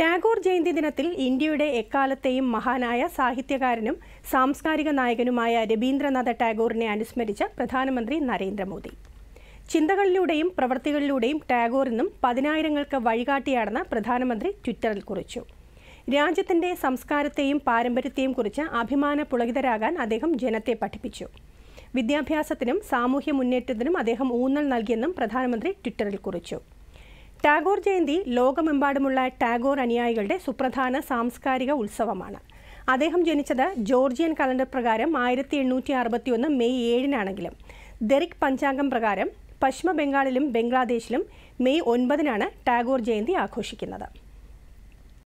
ടാഗോർ ജയന്തി ദിനത്തിൽ ഇന്ത്യയുടെ എക്കാലത്തെയും മഹാനായ സാഹിത്യകാരനും സാംസ്കാരിക നായകനുമായ രവീന്ദ്രനാഥ ടാഗോറിനെ അനുസ്മരിച്ച പ്രധാനമന്ത്രി നരേന്ദ്രമോദി ചിന്തകളിലൂടെയും പ്രവൃത്തികളിലൂടെയും ടാഗോർ എന്നും പതിനായിരങ്ങൾക്ക് വഴികാട്ടിയാണെന്ന് പ്രധാനമന്ത്രി ട്വിറ്ററിൽ കുറിച്ചു രാജ്യത്തിന്റെ സംസ്കാരത്തെയും പാരമ്പര്യത്തെയും കുറിച്ച് അഭിമാന പുളകിതരാകാൻ അദ്ദേഹം ജനത്തെ പഠിപ്പിച്ചു വിദ്യാഭ്യാസത്തിനും സാമൂഹ്യ മുന്നേറ്റത്തിനും അദ്ദേഹം ഊന്നൽ നൽകിയെന്നും പ്രധാനമന്ത്രി ട്വിറ്ററിൽ കുറിച്ചു ടാഗോർ ജയന്തി ലോകമെമ്പാടുമുള്ള ടാഗോർ അനുയായികളുടെ സുപ്രധാന സാംസ്കാരിക ഉത്സവമാണ് അദ്ദേഹം ജനിച്ചത് ജോർജിയൻ കലണ്ടർ പ്രകാരം ആയിരത്തി എണ്ണൂറ്റി ഒന്ന് മെയ് ഏഴിനാണെങ്കിലും ദെറിക് പഞ്ചാംഗം പ്രകാരം പശ്ചിമ ബംഗാളിലും ബംഗ്ലാദേശിലും മെയ് ഒൻപതിനാണ് ടാഗോർ ജയന്തി ആഘോഷിക്കുന്നത്